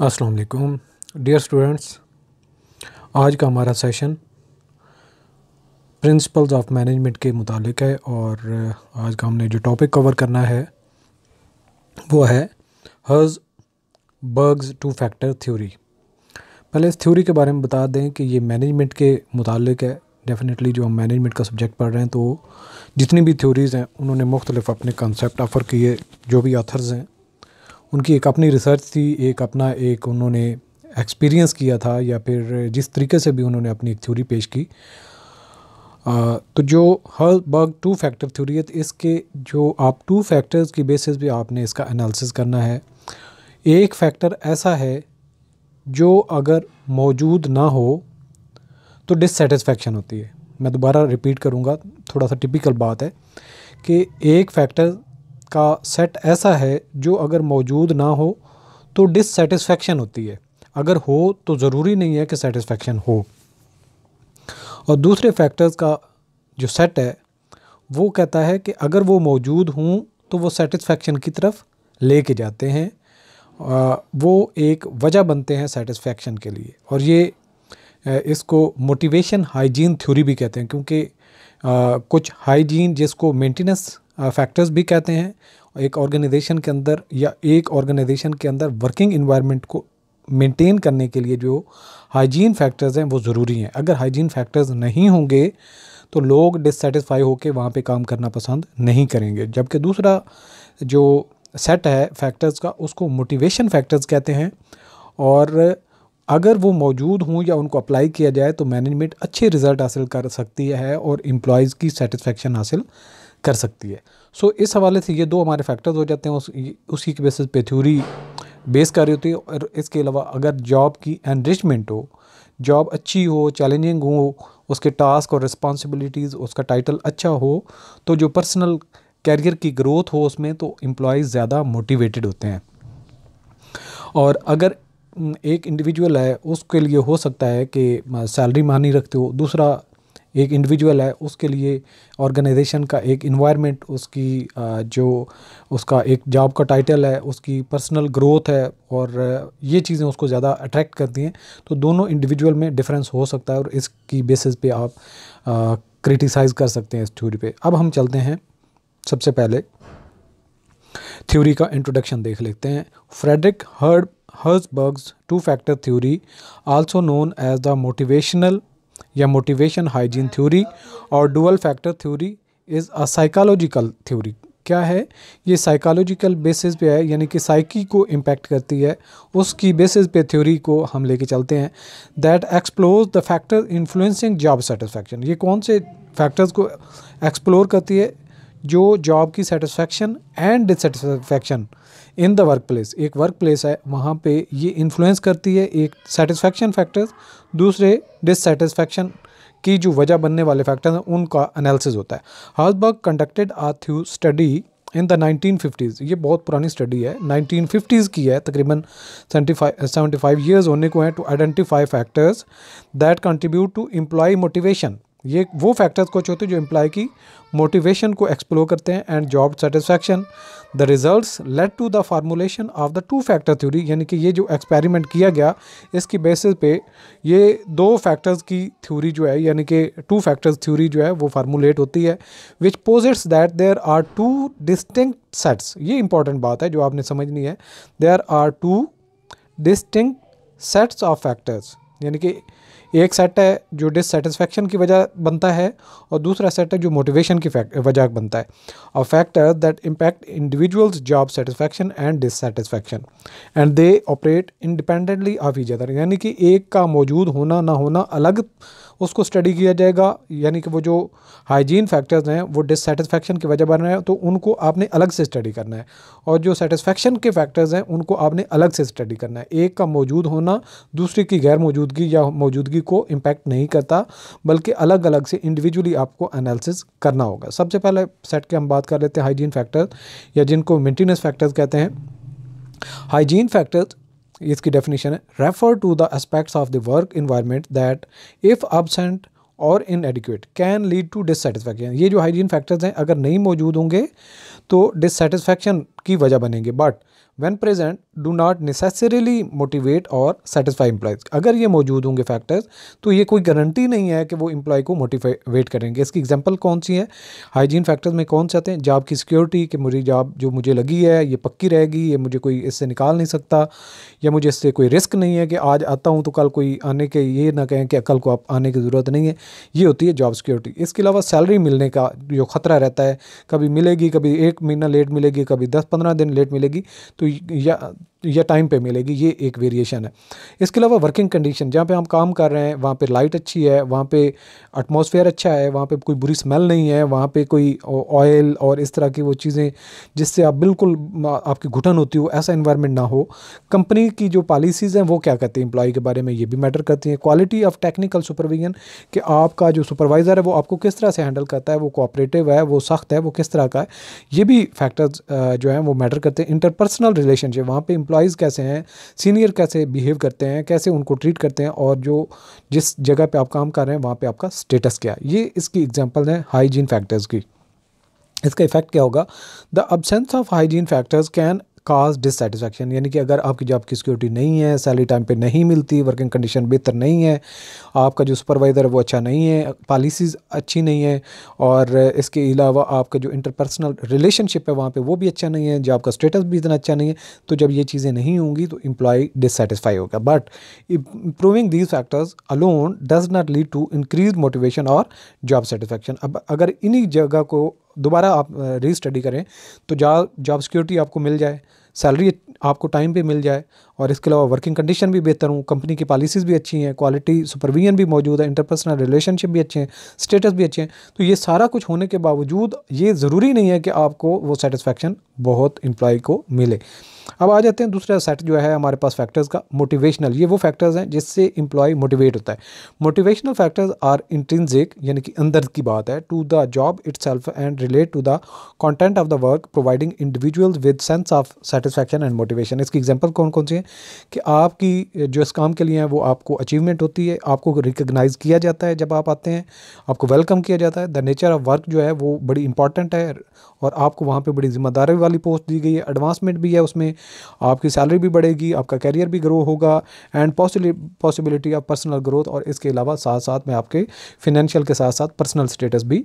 अस्सलाम वालेकुम dear students आज का हमारा सेशन प्रिंसिपल्स ऑफ मैनेजमेंट के मुतालिक है और आज का हमने जो टॉपिक कवर करना है वो है हर्ज बर्ग्स टू फैक्टर थ्योरी पहले इस थ्योरी के बारे में बता दें कि ये मैनेजमेंट के मुतालिक है डेफिनेटली जो हम मैनेजमेंट का सब्जेक्ट पढ़ रहे हैं तो जितनी भी थ्योरीज़ हैं उन्होंने मुख्तलिफ अपने कंसेप्ट ऑफर किए जो भी ऑथर्स हैं उनकी एक अपनी रिसर्च थी एक अपना एक उन्होंने एक्सपीरियंस किया था या फिर जिस तरीके से भी उन्होंने अपनी एक थ्योरी पेश की आ, तो जो Herzberg two factor theory है तो इसके जो आप टू फैक्टर्स की बेसिस पे आपने इसका एनालिसिस करना है एक फैक्टर ऐसा है जो अगर मौजूद ना हो तो डिससेटिस्फैक्शन होती है मैं दोबारा रिपीट करूँगा थोड़ा सा टिपिकल बात है कि एक फैक्टर का सेट ऐसा है जो अगर मौजूद ना हो तो डिससेटिस्फेक्शन होती है अगर हो तो ज़रूरी नहीं है कि सेटिस्फेक्शन हो और दूसरे फैक्टर्स का जो सेट है वो कहता है कि अगर वो मौजूद हों तो वो सेटिस्फेक्शन की तरफ ले के जाते हैं आ, वो एक वजह बनते हैं सेटिस्फेक्शन के लिए और ये इसको मोटिवेशन हाइजीन थ्योरी भी कहते हैं क्योंकि आ, कुछ हाइजीन जिसको मेंटेनेंस फैक्टर्स भी कहते हैं एक ऑर्गेनाइजेशन के अंदर या एक ऑर्गेनाइजेशन के अंदर वर्किंग इन्वायरमेंट को मेंटेन करने के लिए जो हाइजीन फैक्टर्स हैं वो ज़रूरी हैं अगर हाइजीन फैक्टर्स नहीं होंगे तो लोग डिससेटिस्फाई होकर वहाँ पे काम करना पसंद नहीं करेंगे जबकि दूसरा जो सेट है फैक्टर्स का उसको मोटिवेशन फैक्टर्स कहते हैं और अगर वो मौजूद हों या उनको अप्लाई किया जाए तो मैनेजमेंट अच्छे रिज़ल्ट हासिल कर सकती है और इम्प्लॉयज़ की सेटिस्फेक्शन हासिल कर सकती है सो so, इस हवाले से ये दो हमारे फैक्टर्स हो जाते हैं उस उसी के बेसिस पे थ्योरी बेस कर रही होती है और इसके अलावा अगर जॉब की एनरिचमेंट हो जॉब अच्छी हो चैलेंजिंग हो उसके टास्क और रिस्पॉन्सिबिलिटीज़ उसका टाइटल अच्छा हो तो जो पर्सनल कैरियर की ग्रोथ हो उसमें तो एम्प्लॉज ज़्यादा मोटिवेटेड होते हैं और अगर एक इंडिविजुअल है उसके लिए हो सकता है कि सैलरी मानी रखते हो दूसरा एक इंडिविजुअल है उसके लिए ऑर्गेनाइजेशन का एक इन्वायरमेंट उसकी जो उसका एक जॉब का टाइटल है उसकी पर्सनल ग्रोथ है और ये चीज़ें उसको ज़्यादा अट्रैक्ट करती हैं तो दोनों इंडिविजुअल में डिफरेंस हो सकता है और इसकी बेसिस पे आप क्रिटिसाइज़ कर सकते हैं इस थ्योरी पे अब हम चलते हैं सबसे पहले थ्योरी का इंट्रोडक्शन देख लेते हैं Frederick Herz Herzberg's two factor theory also known as the motivational या मोटिवेशन हाइजीन थ्योरी और dual factor theory is a psychological theory क्या है ये साइकोलॉजिकल बेसिस पे है यानी कि साइकी को इम्पैक्ट करती है उसकी बेसिस पे थ्योरी को हम लेके चलते हैं that explore the factor influencing job satisfaction ये कौन से फैक्टर्स को एक्सप्लोर करती है जो जॉब की satisfaction and dissatisfaction in the work place एक वर्क प्लेस है वहाँ पे ये इन्फ्लुएंस करती है एक सेटिस्फैक्शन फैक्टर्स दूसरे डिससेटिस्फैक्शन की जो वजह बनने वाले फैक्टर्स हैं उनका एनालिसिस होता है Herzberg conducted a through study in the 1950s ये बहुत पुरानी स्टडी है 1950s की है तकरीबन 75 75 ईयर्स होने को हैं to identify factors that contribute to employ motivation ये वो फैक्टर्स कुछ होते हैं जो इम्प्लाई की मोटिवेशन को एक्सप्लोर करते हैं and job satisfaction the results led to the formulation of the two factor theory यानी कि ये जो एक्सपेरिमेंट किया गया इसकी बेसिस पे ये दो फैक्टर्स की थ्योरी जो है यानी कि टू फैक्टर्स थ्योरी जो है वो फार्मूलेट होती है which posits that there are two distinct sets ये इंपॉर्टेंट बात है जो आपने समझनी है there are two distinct sets of factors यानी कि एक सेट है जो डिससेटिस्फेक्शन की वजह बनता है और दूसरा सेट है जो मोटिवेशन की वजह बनता है और factor that impact individuals job satisfaction and dissatisfaction and they operate independently of the other यानी कि एक का मौजूद होना ना होना अलग उसको स्टडी किया जाएगा यानी कि वो जो हाइजीन फैक्टर्स हैं वो डिससेटिस्फेक्शन की वजह बन रहे हैं तो उनको आपने अलग से स्टडी करना है और जो सेटिस्फेक्शन के फैक्टर्स हैं उनको आपने अलग से स्टडी करना है एक का मौजूद होना दूसरे की गैर मौजूदगी या मौजूदगी को इम्पैक्ट नहीं करता बल्कि अलग अलग से इंडिविजुअली आपको एनालिसिस करना होगा सबसे पहले सेट के हम बात कर लेते हैं हाइजीन फैक्टर या जिनको मेंटेनेंस फैक्टर्स कहते हैं हाइजीन फैक्टर्स इसकी डेफिनेशन है refer to the aspects of the work environment that if absent or inadequate can lead to dissatisfaction ये जो हाइजीन फैक्टर्स हैं अगर नहीं मौजूद होंगे तो डिससेटिस्फैक्शन की वजह बनेंगे but when present do not necessarily motivate or satisfy employees अगर ये मौजूद होंगे फैक्टर्स तो ये कोई गारंटी नहीं है कि वो इम्प्लॉय को मोटिवेट करेंगे इसकी एग्जाम्पल कौन सी है हाइजीन फैक्टर्स में कौन से आते हैं जॉब की सिक्योरिटी कि मुझे जॉब जो मुझे लगी है ये पक्की रहेगी ये मुझे कोई इससे निकाल नहीं सकता या मुझे इससे कोई रिस्क नहीं है कि आज आता हूँ तो कल कोई आने के ये ना कहें कि कल को आप आने की ज़रूरत नहीं है ये होती है जॉब सिक्योरिटी इसके अलावा सैलरी मिलने का जो ख़तरा रहता है कभी मिलेगी कभी एक महीना लेट मिलेगी कभी दस पंद्रह दिन लेट मिलेगी já या टाइम पे मिलेगी ये एक वेरिएशन है इसके अलावा वर्किंग कंडीशन जहाँ पे हम काम कर रहे हैं वहाँ पे लाइट अच्छी है वहाँ पे एटमॉस्फेयर अच्छा है वहाँ पे कोई बुरी स्मेल नहीं है वहाँ पे कोई ऑयल और इस तरह की वो चीज़ें जिससे आप बिल्कुल आपकी घुटन होती हो ऐसा इन्वायरमेंट ना हो कंपनी की जो पॉलिसीज़ हैं वो क्या कहती हैं इंप्लाई के बारे में ये भी मैटर करती हैं क्वालिटी ऑफ टेक्निकल सुपरविजन कि आपका जो सुपरवाइज़र है वो आपको किस तरह से हैंडल करता है वो कोऑपरेटिव है वो सख्त है वो किस तरह का है ये भी फैक्टर्स जो हैं वो मैटर करते हैं इंटरपर्सनल रिलेशनशिप वहाँ पर एम्प्लॉयज़ कैसे हैं सीनियर कैसे बिहेव करते हैं कैसे उनको ट्रीट करते हैं और जो जिस जगह पे आप काम कर रहे हैं वहाँ पे आपका स्टेटस क्या है ये इसकी एग्जांपल है हाइजीन फैक्टर्स की इसका इफेक्ट क्या होगा the absence of hygiene factors can cause dissatisfaction यानी कि अगर आपकी जॉब की सिक्योरिटी नहीं है सैलरी टाइम पे नहीं मिलती वर्किंग कंडीशन बेहतर नहीं है आपका जो सुपरवाइज़र है वो अच्छा नहीं है पॉलिसीज़ अच्छी नहीं है और इसके अलावा आपका जो इंटरपर्सनल रिलेशनशिप है वहाँ पे वो भी अच्छा नहीं है जॉब का स्टेटस भी इतना अच्छा नहीं है तो जब ये चीज़ें नहीं होंगी तो इम्प्लॉई डिससेटिस्फाई होगा but improving these factors alone does not lead to increase motivation or job satisfaction अब अगर इन्हीं जगह को दोबारा आप री स्टडी करें तो जॉब जॉब सिक्योरिटी आपको मिल जाए सैलरी आपको टाइम पे मिल जाए और इसके अलावा वर्किंग कंडीशन भी बेहतर हूँ कंपनी की पॉलिसीज़ भी अच्छी हैं क्वालिटी सुपरविजन भी मौजूद है इंटरपर्सनल रिलेशनशिप भी अच्छे हैं स्टेटस भी अच्छे हैं तो ये सारा कुछ होने के बावजूद ये ज़रूरी नहीं है कि आपको वो सेटिस्फेक्शन बहुत इम्प्लॉय को मिले अब आ जाते हैं दूसरा सेट जो है हमारे पास फैक्टर्स का मोटिवेशनल ये वो फैक्टर्स हैं जिससे इंप्लॉय मोटिवेट होता है मोटिवेशनल फैक्टर्स आर इंट्रिंसिक यानी कि अंदर की बात है to the job its and relate to the content of the work providing individual with sense of satisfaction and motivation इसकी एग्जाम्पल कौन कौन सी है कि आपकी जो इस काम के लिए हैं वो आपको अचीवमेंट होती है आपको रिकोगनाइज किया जाता है जब आप आते हैं आपको वेलकम किया जाता है द नेचर ऑफ वर्क जो है वो बड़ी इंपॉर्टेंट है और आपको वहाँ पर बड़ी जिम्मेदारी वाली पोस्ट दी गई है एडवांसमेंट भी है उसमें आपकी सैलरी भी बढ़ेगी आपका करियर भी ग्रो होगा and possibility of personal growth और इसके अलावा साथ साथ में आपके फिनेंशियल के साथ साथ पर्सनल स्टेटस भी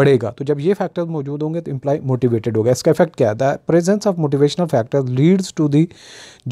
बढ़ेगा तो जब ये फैक्टर्स मौजूद होंगे तो इम्प्लाई मोटिवेटेड होगा इसका इफेक्ट क्या है presence of motivational factors leads to the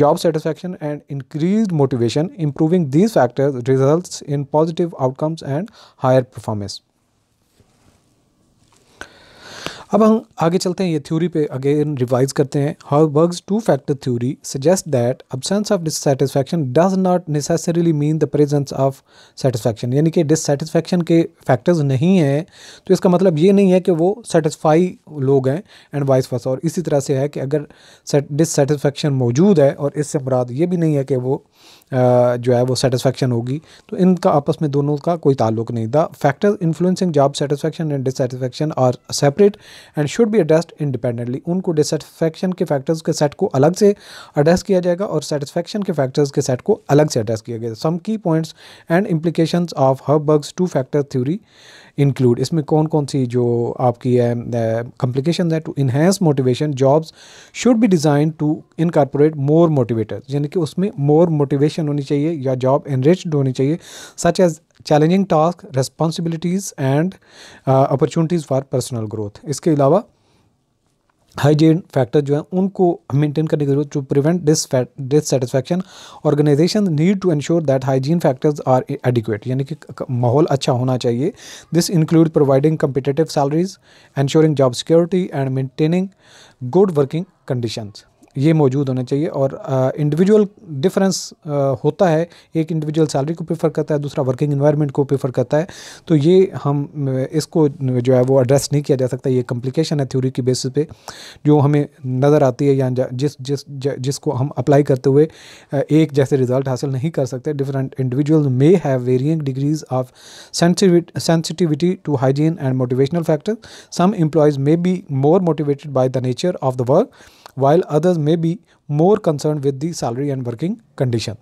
job satisfaction and increase motivation improving these factors result in positive outcomes and higher performance अब हम आगे चलते हैं ये थ्योरी पे अगेन रिवाइज करते हैं how Herzberg's two factor theory suggest that absence of dissatisfaction does not necessarily mean the presence of satisfaction यानी कि डिससेटिस्फैक्शन के फैक्टर्स नहीं हैं तो इसका मतलब ये नहीं है कि वो सेटिस्फाई लोग हैं एंड वाइस वर्सा और इसी तरह से है कि अगर डिससेटिस्फैक्शन मौजूद है और इससे मुराद ये भी नहीं है कि वो जो है वो सेटिस्फेक्शन होगी तो इनका आपस में दोनों का कोई ताल्लुक नहीं the factor influencing job satisfaction and dissatisfaction are separate and should be addressed independently उनको डिससेटिस्फेक्शन के फैक्टर्स के सेट को अलग से एड्रेस किया जाएगा और सेटिस्फेक्शन के फैक्टर्स के सेट को अलग से एड्रेस किया गया some key points and implication of Herzberg's two factor theory include इसमें कौन कौन सी जो आपकी है कम्प्लिकेशन है to enhance motivation jobs should be design to incorporate more motivator यानी कि उसमें मोर मोटिवेशन होनी चाहिए या जॉब इनरिच्ड होनी चाहिए such as challenging task responsibilities and opportunities for personal growth इसके अलावा हाइजीन फैक्टर जो है उनको मेंटेन करने की जरूरत to prevent dis dissatisfaction organization need to ensure that hygiene factors are adequate यानी कि माहौल अच्छा होना चाहिए this include providing competitive salaries ensuring job security and maintaining good working conditions ये मौजूद होना चाहिए और इंडिविजुअल डिफरेंस होता है एक इंडिविजुअल सैलरी को प्रेफर करता है दूसरा वर्किंग इन्वायरमेंट को प्रेफर करता है तो ये हम इसको जो है वो एड्रेस नहीं किया जा सकता ये कम्प्लिकेशन है थ्योरी की बेसिस पे जो हमें नज़र आती है या जिस जिस जिसको हम अप्लाई करते हुए एक जैसे रिज़ल्ट हासिल नहीं कर सकते different individual may have varying degrees of sensitivity to hygiene and motivational factor some employees may be more motivated by the nature of the work while others may be more concerned with the salary and working condition.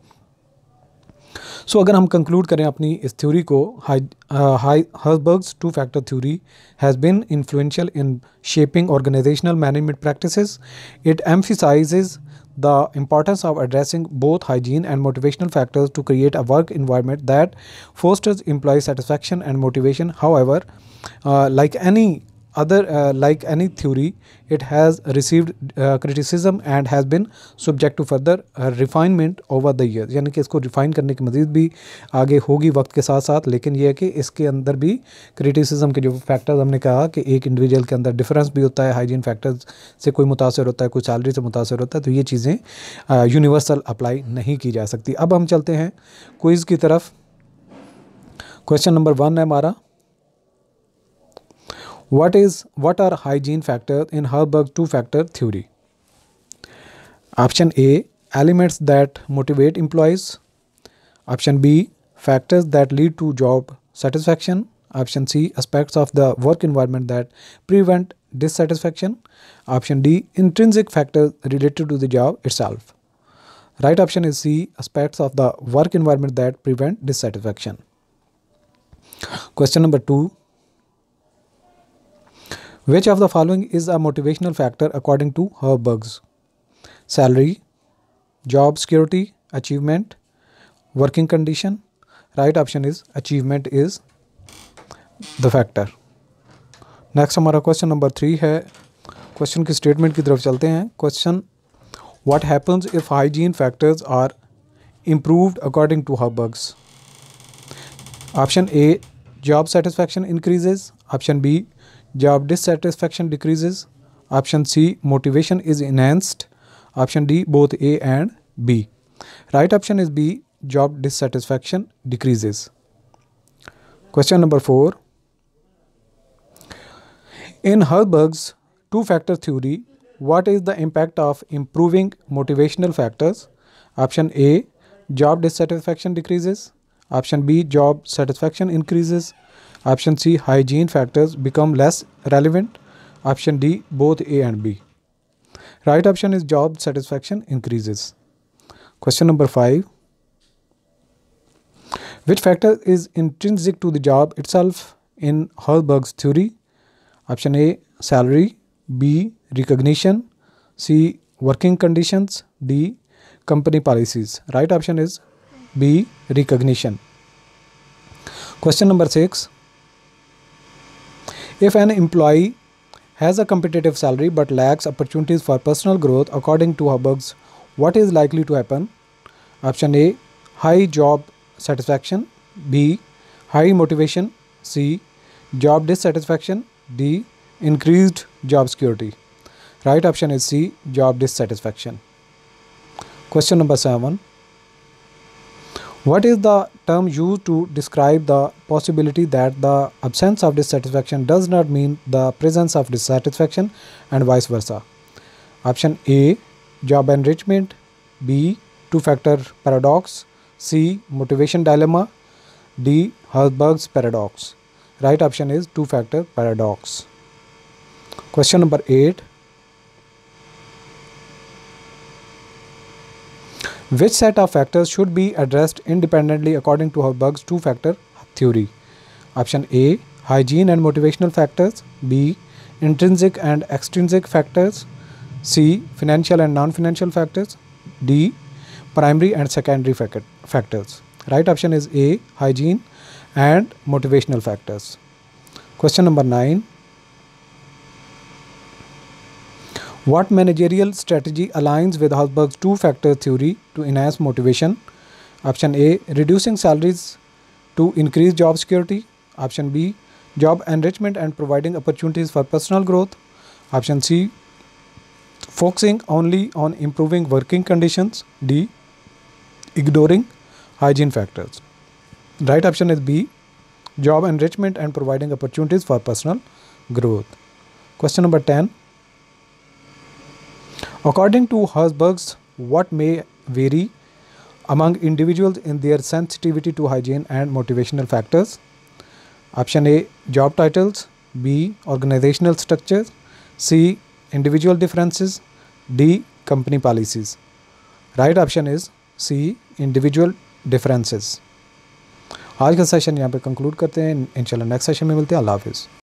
so, अगर हम conclude करें अपनी इस theory को हाई Herzberg's two factor theory has been influential in shaping organizational management practices it the importance of addressing both hygiene and motivational factors to create a work environment that fosters employee satisfaction and motivation. However, uh, like any other uh, like any theory it has received uh, criticism and has been subject to further uh, refinement over the years yani ki isko refine karne ki mazid bhi aage hogi waqt ke sath sath lekin ye hai ki iske andar bhi criticism ke jo factors humne kaha ki ek individual ke andar difference bhi hota hai hygiene factors se koi mutasir hota hai koi salary se mutasir hota hai to ye cheeze uh, universal apply nahi ki ja sakti ab hum chalte hain quiz ki taraf question number 1 hai hamara what is what are hygiene factors in herberg two factor theory option a elements that motivate employees option b factors that lead to job satisfaction option c aspects of the work environment that prevent dissatisfaction option d intrinsic factors related to the job itself right option is c aspects of the work environment that prevent dissatisfaction question number 2 which of the following is a motivational factor according to Herbergs? Salary, job security, achievement, working condition. Right option is achievement is the factor. Next, हमारा question number three है question की statement की तरफ चलते हैं question what happens if hygiene factors improved according to Herberg's. Option A, job satisfaction increases. Option B, Job dissatisfaction decreases. Option C, motivation is enhanced. Option D, both A and B. Right option is B, job dissatisfaction decreases. Question number 4. In Herberg's two-factor theory, what is the impact of improving motivational factors? Option A, job dissatisfaction decreases. Option B, job satisfaction increases. Option C, hygiene factors become less relevant. Option D, both A and B. Right option is job satisfaction increases. Question number 5. Which factor is intrinsic to the job itself in Holberg's theory? Option A, salary. B, recognition. C, working conditions. D, company policies. Right option is B, recognition. Question number 6. If an employee has a competitive salary but lacks opportunities for personal growth according to Hubbox, what is likely to happen? Option A High job satisfaction, B High motivation, C Job dissatisfaction, D Increased job security. Right option is C Job dissatisfaction. Question number 7 what is the term used to describe the possibility that the absence of dissatisfaction does not mean the presence of dissatisfaction and vice versa? Option A job enrichment, B two factor paradox, C motivation dilemma, D Herzberg's paradox. Right option is two factor paradox. Question number 8 Which set of factors should be addressed independently according to Hobbes' two factor theory? Option A Hygiene and motivational factors, B Intrinsic and extrinsic factors, C Financial and non financial factors, D Primary and secondary factors. Right option is A Hygiene and motivational factors. Question number 9 What managerial strategy aligns with Hausberg's two factor theory to enhance motivation? Option A reducing salaries to increase job security. Option B job enrichment and providing opportunities for personal growth. Option C focusing only on improving working conditions. D ignoring hygiene factors. Right option is B job enrichment and providing opportunities for personal growth. Question number 10 According to Herzberg's, what may vary among individuals in their sensitivity to hygiene and motivational factors? Option A job titles, B organizational structures, C individual differences, D company policies. Right option is C individual differences. आज का session यहाँ पे conclude करते हैं इंशाल्लाह next session में मिलते हैं अल्लाह हाफिज़